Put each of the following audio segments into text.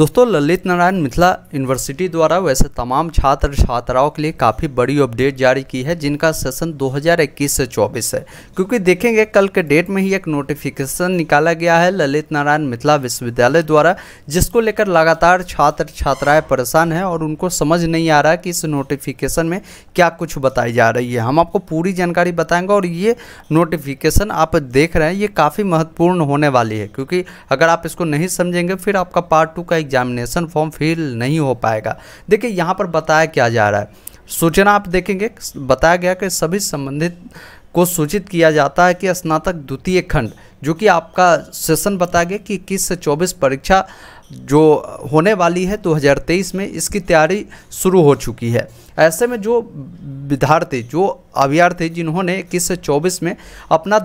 दोस्तों ललित नारायण मिथिला यूनिवर्सिटी द्वारा वैसे तमाम छात्र छात्राओं के लिए काफ़ी बड़ी अपडेट जारी की है जिनका सेशन 2021 से 24 है क्योंकि देखेंगे कल के डेट में ही एक नोटिफिकेशन निकाला गया है ललित नारायण मिथिला विश्वविद्यालय द्वारा जिसको लेकर लगातार छात्र छात्राएं परेशान हैं और उनको समझ नहीं आ रहा कि इस नोटिफिकेशन में क्या कुछ बताई जा रही है हम आपको पूरी जानकारी बताएंगे और ये नोटिफिकेशन आप देख रहे हैं ये काफ़ी महत्वपूर्ण होने वाली है क्योंकि अगर आप इसको नहीं समझेंगे फिर आपका पार्ट टू का एग्जामिनेशन फॉर्म फिल नहीं हो पाएगा देखिए यहाँ पर बताया क्या जा रहा है सूचना आप देखेंगे बताया गया कि सभी संबंधित को सूचित किया जाता है कि स्नातक द्वितीय खंड जो कि आपका सेशन बताया गया कि इक्कीस से चौबीस परीक्षा जो होने वाली है 2023 में इसकी तैयारी शुरू हो चुकी है ऐसे में जो विद्यार्थी जो अभ्यार्थी जिन्होंने इक्कीस से चौबीस में अपना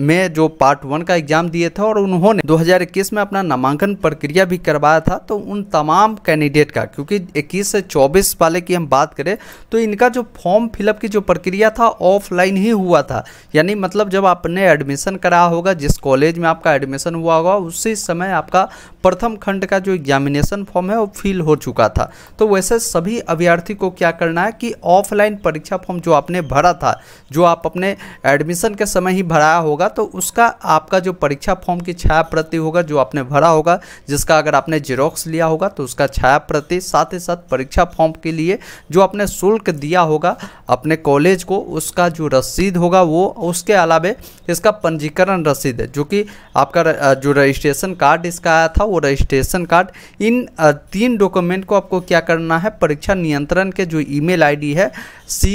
में जो पार्ट वन का एग्जाम दिए थे और उन्होंने 2021 में अपना नामांकन प्रक्रिया भी करवाया था तो उन तमाम कैंडिडेट का क्योंकि 21 से 24 वाले की हम बात करें तो इनका जो फॉर्म फिलअप की जो प्रक्रिया था ऑफलाइन ही हुआ था यानी मतलब जब आपने एडमिशन कराया होगा जिस कॉलेज में आपका एडमिशन हुआ होगा उसी समय आपका प्रथम खंड का जो एग्जामिनेशन फॉर्म है वो फिल हो चुका था तो वैसे सभी अभ्यर्थी को क्या करना है कि ऑफलाइन परीक्षा फॉर्म जो आपने भरा था जो आप अपने एडमिशन के समय ही भराया होगा होगा तो उसका आपका जो परीक्षा फॉर्म की छाया प्रति होगा जो आपने भरा होगा जिसका अगर आपने जेरोक्स लिया होगा तो उसका छाया प्रति साथ ही साथ परीक्षा फॉर्म के लिए जो आपने शुल्क दिया होगा अपने कॉलेज को उसका जो रसीद होगा वो उसके अलावे इसका पंजीकरण रसीद है जो कि आपका जो रजिस्ट्रेशन कार्ड इसका आया था वो रजिस्ट्रेशन कार्ड इन तीन डॉक्यूमेंट को आपको क्या करना है परीक्षा नियंत्रण के जो ईमेल आईडी है C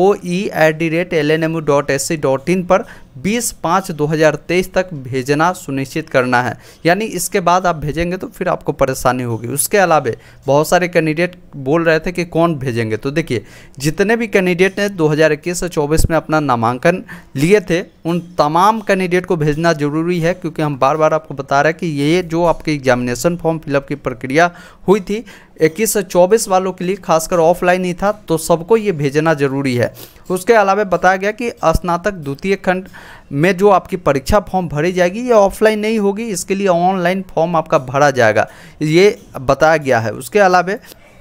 O E at the rate L N M dot S C dot in पर बीस पाँच दो हज़ार तेईस तक भेजना सुनिश्चित करना है यानी इसके बाद आप भेजेंगे तो फिर आपको परेशानी होगी उसके अलावे बहुत सारे कैंडिडेट बोल रहे थे कि कौन भेजेंगे तो देखिए जितने भी कैंडिडेट ने 2021 से 24 में अपना नामांकन लिए थे उन तमाम कैंडिडेट को भेजना जरूरी है क्योंकि हम बार बार आपको बता रहे हैं कि ये जो आपके एग्जामिनेशन फॉर्म फिलअप की प्रक्रिया हुई थी इक्कीस से चौबीस वालों के लिए खासकर ऑफलाइन ही था तो सबको ये भेजना जरूरी है उसके अलावा बताया गया कि स्नातक द्वितीय खंड में जो आपकी परीक्षा फॉर्म भरी जाएगी ये ऑफलाइन नहीं होगी इसके लिए ऑनलाइन फॉर्म आपका भरा जाएगा ये बताया गया है उसके अलावा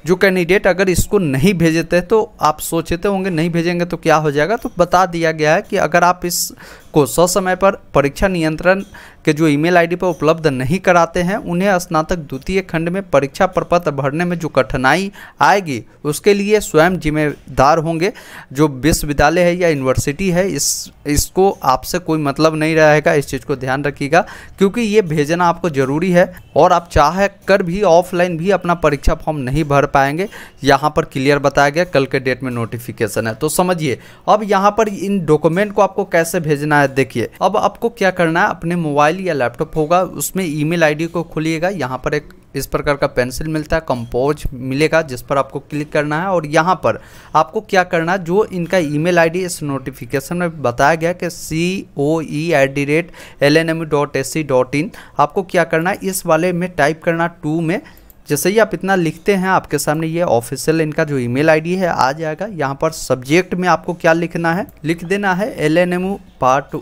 जो कैंडिडेट अगर इसको नहीं भेजते तो आप सोचते होंगे नहीं भेजेंगे तो क्या हो जाएगा तो बता दिया गया है कि अगर आप इसको ससमय पर परीक्षा नियंत्रण कि जो ईमेल आईडी पर उपलब्ध नहीं कराते हैं उन्हें स्नातक द्वितीय खंड में परीक्षा प्रपत्र भरने में जो कठिनाई आएगी उसके लिए स्वयं जिम्मेदार होंगे जो विश्वविद्यालय है या यूनिवर्सिटी है इस इसको आपसे कोई मतलब नहीं रहेगा इस चीज़ को ध्यान रखिएगा क्योंकि ये भेजना आपको ज़रूरी है और आप चाह कर भी ऑफलाइन भी अपना परीक्षा फॉर्म नहीं भर पाएंगे यहाँ पर क्लियर बताया गया कल के डेट में नोटिफिकेशन है तो समझिए अब यहाँ पर इन डॉक्यूमेंट को आपको कैसे भेजना है देखिए अब आपको क्या करना है अपने मोबाइल मोबाइल या लैपटॉप होगा उसमें ईमेल आईडी को खोलिएगा यहाँ पर एक इस प्रकार का पेंसिल मिलता है कंपोज मिलेगा जिस पर आपको क्लिक करना है और यहाँ पर आपको क्या करना है जो इनका ईमेल आईडी इस नोटिफिकेशन में बताया गया कि C O E at the rate L N M dot S C dot in आपको क्या करना है इस वाले में टाइप करना टू में जैसे ही आप इतना लिखते हैं आपके सामने ये ऑफिशियल इनका जो ईमेल आईडी है आ जाएगा यहाँ पर सब्जेक्ट में आपको क्या लिखना है लिख देना है L N M part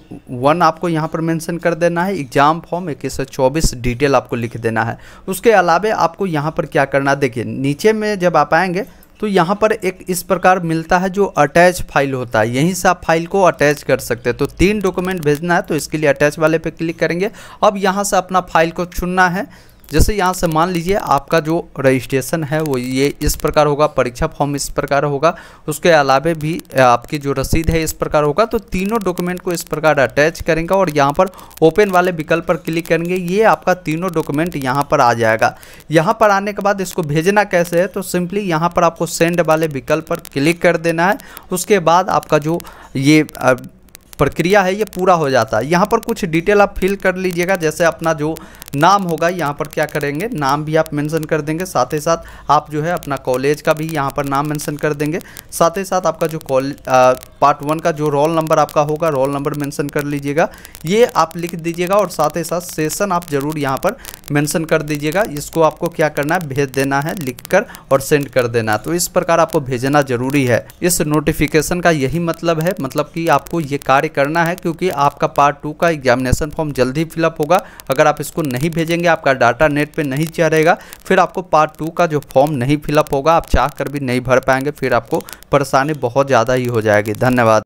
one आपको यहाँ पर मेंशन कर देना है एग्जाम फॉर्म इक्कीस सौ चौबीस डिटेल आपको लिख देना है उसके अलावा आपको यहाँ पर क्या करना देखिए नीचे में जब आप आएंगे तो यहाँ पर एक इस प्रकार मिलता है जो अटैच फाइल होता है यहीं से आप फाइल को अटैच कर सकते हैं तो तीन डॉक्यूमेंट भेजना है तो इसके लिए अटैच वाले पे क्लिक करेंगे अब यहाँ से अपना फाइल को चुनना है जैसे यहाँ से मान लीजिए आपका जो रजिस्ट्रेशन है वो ये इस प्रकार होगा परीक्षा फॉर्म इस प्रकार होगा उसके अलावा भी आपकी जो रसीद है इस प्रकार होगा तो तीनों डॉक्यूमेंट को इस प्रकार अटैच करेंगे और यहाँ पर ओपन वाले विकल्प पर क्लिक करेंगे ये आपका तीनों डॉक्यूमेंट यहाँ पर आ जाएगा यहाँ पर आने के बाद इसको भेजना कैसे है तो सिंपली यहाँ पर आपको सेंड वाले विकल्प पर क्लिक कर देना है उसके बाद आपका जो ये प्रक्रिया है ये पूरा हो जाता है यहाँ पर कुछ डिटेल आप फिल कर लीजिएगा जैसे अपना जो नाम होगा यहाँ पर क्या करेंगे नाम भी आप मेंशन कर देंगे साथ ही साथ आप जो है अपना कॉलेज का भी यहाँ पर नाम मेंशन कर देंगे साथ ही साथ आपका जो कॉलेज पार्ट वन का जो रोल नंबर आपका होगा रोल नंबर मेंशन कर लीजिएगा ये आप लिख दीजिएगा और साथ ही साथ सेशन आप ज़रूर यहाँ पर मेंशन कर दीजिएगा इसको आपको क्या करना है भेज देना है लिखकर और सेंड कर देना तो इस प्रकार आपको भेजना जरूरी है इस नोटिफिकेशन का यही मतलब है मतलब कि आपको ये कार्य करना है क्योंकि आपका पार्ट टू का एग्जामिनेशन फॉर्म जल्दी फिलअप होगा अगर आप इसको नहीं भेजेंगे आपका डाटा नेट पर नहीं चढ़ेगा फिर आपको पार्ट टू का जो फॉर्म नहीं फिलअप होगा आप चाह भी नहीं भर पाएंगे फिर आपको परेशानी बहुत ज़्यादा ही हो जाएगी धन्यवाद